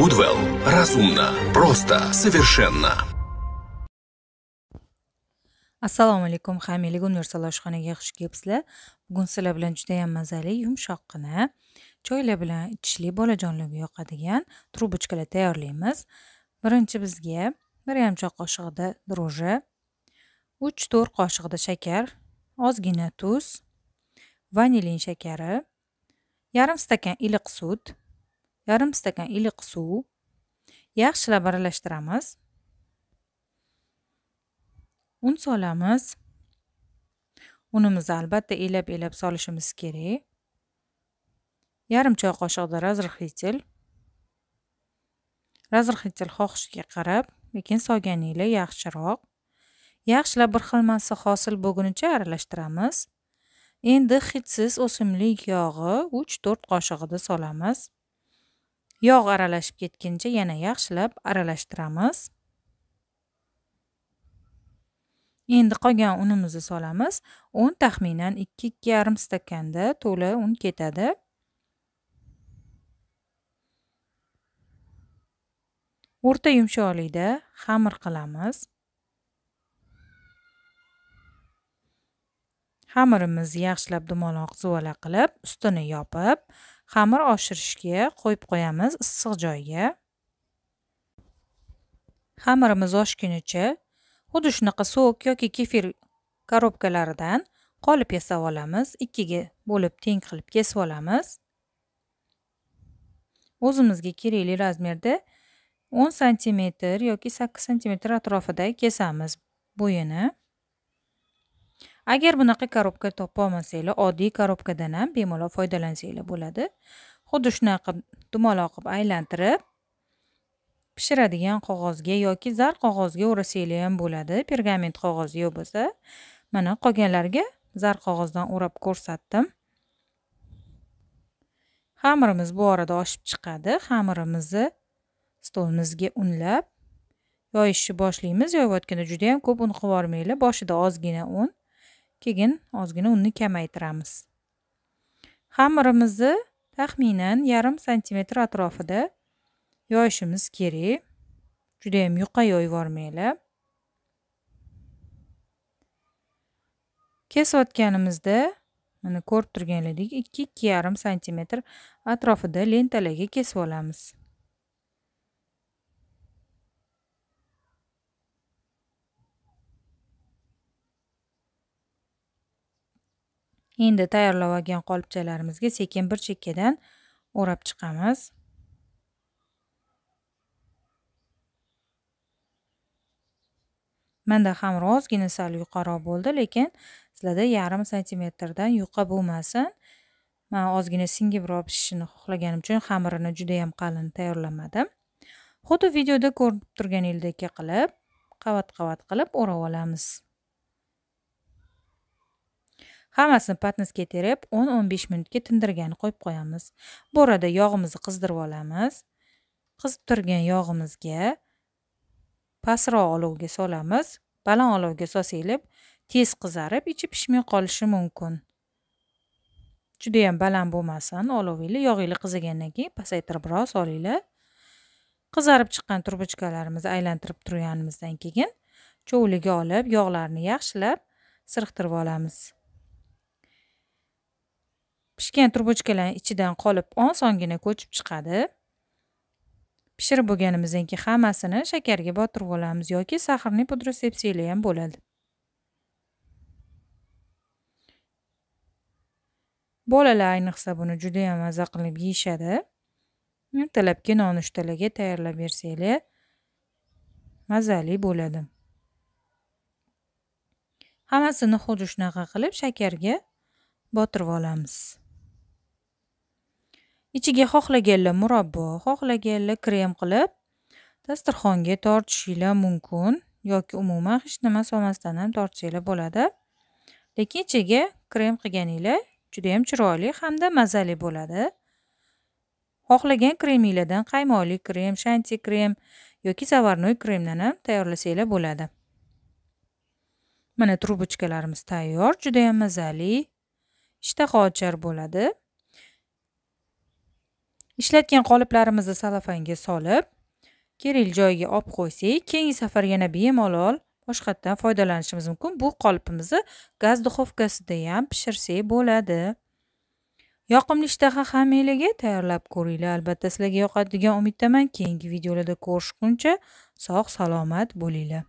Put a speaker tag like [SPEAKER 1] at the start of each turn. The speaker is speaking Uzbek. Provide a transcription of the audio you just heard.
[SPEAKER 1] Гудвелл. Разумно, просто, совершенно. assalomu alaykum hamiylik universal oshxonaga xush kelibsizlar bugun sizlar bilan judayam mazali yumshoqqina choylar bilan ichishlik bolajonlarga yoqadigan трубочкаlar tayyorlaymiz birinchi bizga bir yarim choy qoshiqda droji uch to'rt qoshiqda shakar ozgina tuz vanilin shakari yarim stakan iliq sut yarim stakan iliq suv yaxshilab aralashtiramiz un solamiz unimizni albatta elab elab solishimiz kerak yarim choy qoshiqda razrxitel razrxitel xohishga qarab lekin solganinglar yaxshiroq yaxshilab bir xil massa hosil bo'lgunicha aralashtiramiz endi hidsiz o'simlik yog'i uch to'rt qoshig'ida solamiz yog' aralashib ketguncha yana yaxshilab aralashtiramiz endi qolgan unimizni solamiz un taxminan ikki ikki yarim stakanda to'la un ketadi o'rta yumshoqlikda xamir qilamiz xamirimizni yaxshilab dumaloq zuvala qilib ustini yopib xamir oshirishga qo'yib qo'yamiz issiq joyga xamirimiz oshgunicha xuddi shunaqa so'k yoki kefir korobkalaridan qolip yasab olamiz ikkiga bo'lib teng qilib kesib olamiz o'zimizga kerakli razmerda 10 santimetr yoki 8 santimetr atrofida kesamiz bo'yini agar bunaqa korobka topa olmasanglar oddiy korobkadan ham bemalol foydalansanglar bo'ladi xuddi shunaqa dumaloq qilib aylantirib pishiradigan qog'ozga yoki zar qog'ozga o'rasanglar ham bo'ladi pergament qog'ozi yo'q bo'lsa mana qolganlarga zar qog'ozdan o'rab ko'rsatdim xamirimiz bu orada oshib chiqadi xamirimizni stolimizga unlab yoyishni boshlaymiz yoyayotganda juda ham ko'p un qilib yubormanglar boshida ozgina un keyin ozgina unni kamaytiramiz xamirimizni taxminan yarim santimetr atrofida yoyishimiz kerak judayam yuqa yoyib yubormanglar kesayotganimizda mana ko'rib turganingizdek ikki ikki yarim santimetr atrofida lentalarga kesib olamiz endi tayyorlab olgan qolipchalarimizga sekin bir chekkadan o'rab chiqamiz Menda ham rozgina sal yuqoriroq bo'ldi lekin sizlarda yarim santimetrdan yuqa bo'lmasin Men ozgina ro'p pishishini xohlaganim uchun xamirini juda ham qalin tayyorlamadim xuddi videoda ko'rib turganingizdek qilib qavat qavat qilib o'rab olamiz hammasini patnisga terib 10-15 minutga tindirgani qo'yib qo'yamiz bu orada yog'imizni qizdirib olamiz qizib turgan yog'imizga pastroq olovga solamiz baland olovga solsanglar tez qizarib ichi pishmay qolishi mumkin judayam baland bo'lmasin olovinglar yog'inglar qizigandan keyin pasaytirib biroz olinglar qizarib chiqqan trubochkalarimizni aylantirib turganimizdan keyin cho'vliga olib yog'larni yaxshilab sirqtirib olamiz pishgan trubochkalarni ichidan qolib osongina ko'chib chiqadi pishirib bo'lganimizdan keyin hammasini shakarga botirib olamiz yoki sahrni pudra sepsanglar ham bo'ladi bolalar ayniqsa buni juda yam maza qilib yeyishadi ertalabki nonushtalarga tayyorlab bersanglar mazali bo'ladi hammasini xuddi shunaqa qilib shakarga botirib olamiz ichiga xohlaganlar murabbo xohlaganlar krem qilib dasturxonga tortishinglar mumkin yoki umuman hech nima solmasdan ham tortsanglar bo'ladi lekin ichiga krem qilganinglar judayam chiroyli hamda mazali bo'ladi xohlagan kreminglardan qaymoqli krem shanti krem yoki zavarnoy kremdan ham tayyorlasanglar bo'ladi mana trubochkalarimiz tayyor judayam mazali ishtaha ochar bo'ladi ishlatgan qoliplarimizni salafanga solib kerakli joyiga olib qo'ysak keyingi safar yana bemalol boshqatdan foydalanishimiz mumkin bu qolipimizni gaz duxovkasida ham pishirsak bo'ladi yoqimli ishtaha hammanglarga tayyorlab ko'ringlar albatta sizlarga yoqadi degan umiddaman keyingi videolarda ko'rishguncha sog' salomat bo'linglar